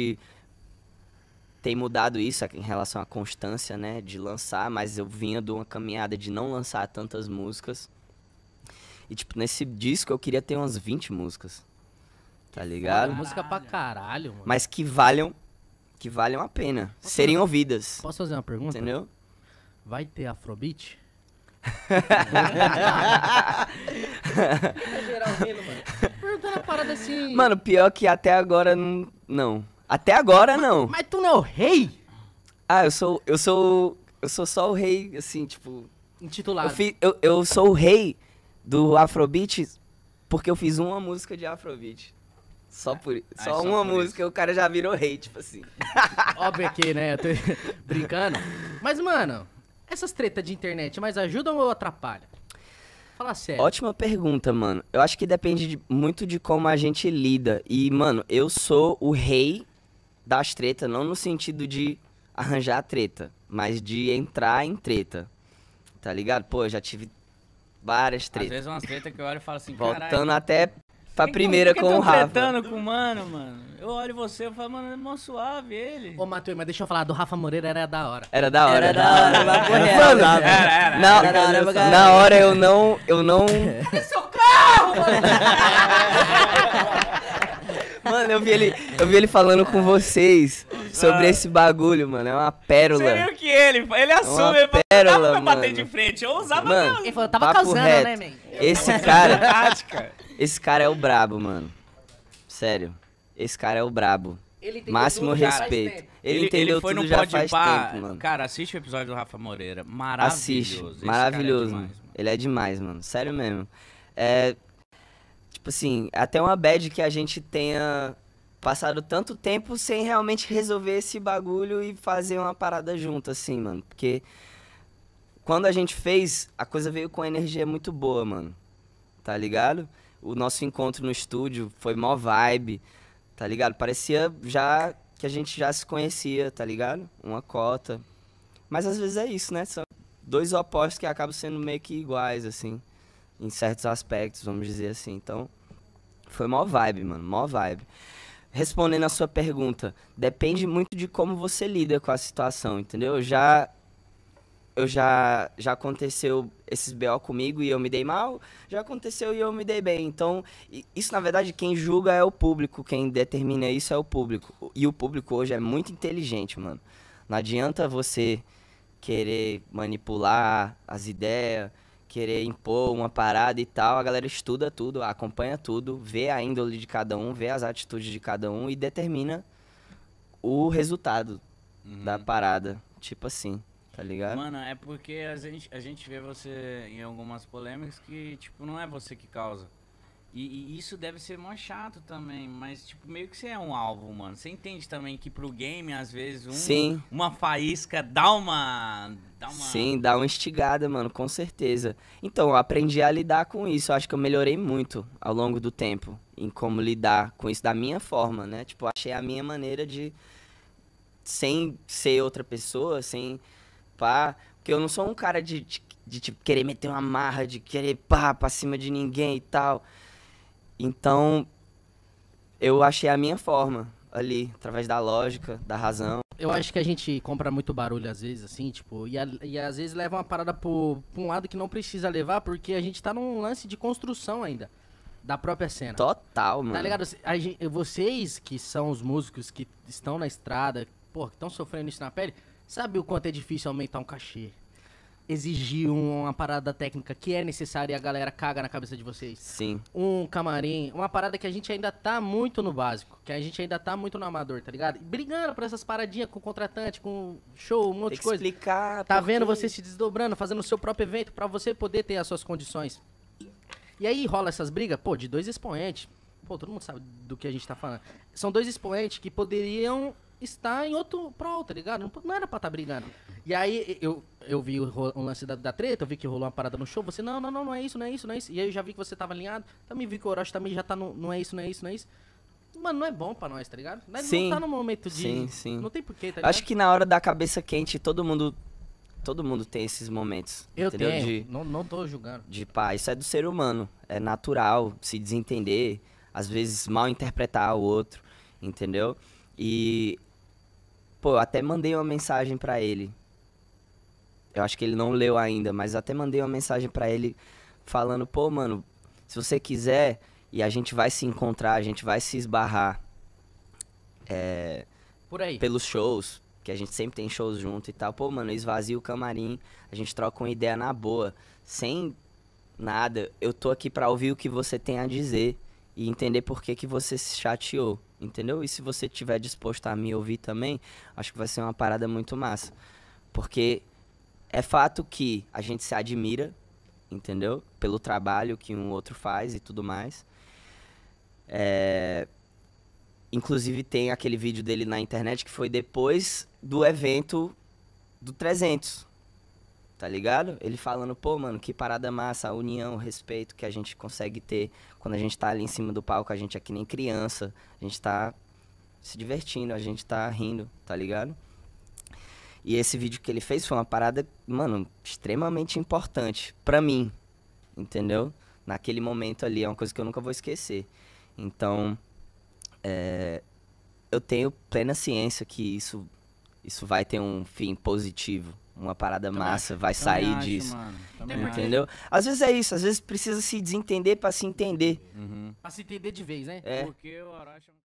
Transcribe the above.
gente tem mudado isso em relação à constância, né, de lançar, mas eu vinha de uma caminhada de não lançar tantas músicas. E tipo, nesse disco eu queria ter umas 20 músicas. Tá ligado? Música pra caralho, mano. Mas que valham que valham a pena posso serem fazer, ouvidas. Posso fazer uma pergunta? Entendeu? Vai ter Afrobeat? Perguntando a parada assim. Mano, pior que até agora não. não. Até agora, não. Mas tu não é o rei? Ah, eu sou. Eu sou. Eu sou só o rei, assim, tipo. Intitulado. Eu, fi, eu, eu sou o rei do Afrobeat porque eu fiz uma música de Afrobeat. Só ah, por ah, Só, só uma por música isso. o cara já virou rei, tipo assim. Óbvio que, né? Eu tô brincando. Mas, mano, essas tretas de internet, mais ajudam ou atrapalham? Fala sério. Ótima pergunta, mano. Eu acho que depende de, muito de como a gente lida. E, mano, eu sou o rei das tretas, não no sentido de arranjar a treta, mas de entrar em treta. Tá ligado? Pô, eu já tive várias tretas. Às vezes umas tretas que eu olho e falo assim, Voltando até pra que primeira que, que com o Rafa. tretando com o mano, mano? Eu olho você e falo, mano, é mó suave ele. Ô, Matheus, mas deixa eu falar, do Rafa Moreira era da hora. Era da hora. Era da hora, era, da hora. Mano, na, hora, na, hora eu não, eu não... seu é carro, mano! Mano, eu vi ele, eu vi ele falando com vocês sobre ah. esse bagulho, mano. É uma pérola. Você viu que ele, ele assume, é uma pérola, dava mano. bater de frente. Eu usava mano, Ele falou, tava causando, né, reto. né, man? Esse cara. esse cara é o brabo, mano. Sério. Esse cara é o brabo. Máximo respeito. Cara, ele, ele, entendeu ele foi tudo no já faz pá. tempo, mano. Cara, assiste o episódio do Rafa Moreira. Maravilhoso. Assiste. Maravilhoso. É demais, ele é demais, mano. Sério mesmo. É, Tipo assim, até uma bad que a gente tenha passado tanto tempo sem realmente resolver esse bagulho e fazer uma parada junto, assim, mano. Porque quando a gente fez, a coisa veio com energia muito boa, mano. Tá ligado? O nosso encontro no estúdio foi mó vibe, tá ligado? Parecia já que a gente já se conhecia, tá ligado? Uma cota. Mas às vezes é isso, né? São dois opostos que acabam sendo meio que iguais, assim em certos aspectos, vamos dizer assim. Então, foi mó vibe, mano, mó vibe. Respondendo a sua pergunta, depende muito de como você lida com a situação, entendeu? já eu já já aconteceu esses BO comigo e eu me dei mal, já aconteceu e eu me dei bem. Então, isso na verdade quem julga é o público, quem determina isso é o público. E o público hoje é muito inteligente, mano. Não adianta você querer manipular as ideias, querer impor uma parada e tal, a galera estuda tudo, acompanha tudo, vê a índole de cada um, vê as atitudes de cada um e determina o resultado uhum. da parada. Tipo assim, tá ligado? Mano, é porque a gente, a gente vê você em algumas polêmicas que, tipo, não é você que causa. E, e, isso deve ser mó chato também, mas tipo, meio que você é um alvo, mano. Você entende também que pro game, às vezes, um, Sim. uma faísca dá uma, dá uma. Sim, dá uma instigada, mano, com certeza. Então, eu aprendi a lidar com isso. Eu acho que eu melhorei muito ao longo do tempo em como lidar com isso da minha forma, né? Tipo, achei a minha maneira de. Sem ser outra pessoa, sem. pá. Porque eu não sou um cara de, de, de tipo, querer meter uma marra, de querer pá pra cima de ninguém e tal. Então, eu achei a minha forma ali, através da lógica, da razão. Eu acho que a gente compra muito barulho às vezes, assim, tipo, e, a, e às vezes leva uma parada pra um lado que não precisa levar, porque a gente tá num lance de construção ainda da própria cena. Total, tá mano. Tá ligado? Gente, vocês que são os músicos que estão na estrada, pô, que estão sofrendo isso na pele, sabe o quanto é difícil aumentar um cachê? exigir uma parada técnica que é necessária e a galera caga na cabeça de vocês? Sim. Um camarim, uma parada que a gente ainda tá muito no básico, que a gente ainda tá muito no amador, tá ligado? Brigando por essas paradinhas com contratante, com show, um monte de coisa. explicar. Tá vendo você se desdobrando, fazendo o seu próprio evento para você poder ter as suas condições. E aí rola essas brigas, pô, de dois expoentes. Pô, todo mundo sabe do que a gente tá falando. São dois expoentes que poderiam estar em outro pro, tá ligado? Não, não era pra estar tá brigando. E aí eu, eu vi o, o lance da, da, treta, eu vi que rolou uma parada no show. Você, não, não, não, não é isso, não é isso, não é isso. E aí eu já vi que você tava alinhado. Também vi que o Orochi também já tá no. Não é isso, não é isso, não é isso. Mano, não é bom pra nós, tá ligado? Não, é, sim, não tá no momento de. Sim, sim. Não tem porquê, tá ligado? Acho que na hora da cabeça quente todo mundo. Todo mundo tem esses momentos. Eu entendeu? tenho. De, não, não tô julgando. De pá, isso é do ser humano. É natural se desentender, às vezes mal interpretar o outro, entendeu? E. Pô, eu até mandei uma mensagem para ele eu acho que ele não leu ainda, mas até mandei uma mensagem para ele falando: pô, mano, se você quiser e a gente vai se encontrar, a gente vai se esbarrar. É, Por aí. Pelos shows, que a gente sempre tem shows junto e tal. Pô, mano, esvazia o camarim, a gente troca uma ideia na boa, sem nada. Eu tô aqui pra ouvir o que você tem a dizer e entender por que, que você se chateou, entendeu? E se você tiver disposto a me ouvir também, acho que vai ser uma parada muito massa. Porque é fato que a gente se admira, entendeu? Pelo trabalho que um outro faz e tudo mais. É... Inclusive tem aquele vídeo dele na internet que foi depois do evento do 300, tá ligado? Ele falando, pô, mano, que parada massa, a união, o respeito que a gente consegue ter quando a gente tá ali em cima do palco, a gente é que nem criança, a gente tá se divertindo, a gente tá rindo, tá ligado? E esse vídeo que ele fez foi uma parada, mano, extremamente importante para mim, entendeu? Naquele momento ali, é uma coisa que eu nunca vou esquecer. Então, é, eu tenho plena ciência que isso, isso vai ter um fim positivo. Uma parada também massa, vai sair acho, disso. Entendeu? Acho. Às vezes é isso, às vezes precisa se desentender para se entender. Uhum. Pra se entender de vez, né? É. Porque o Orochi... É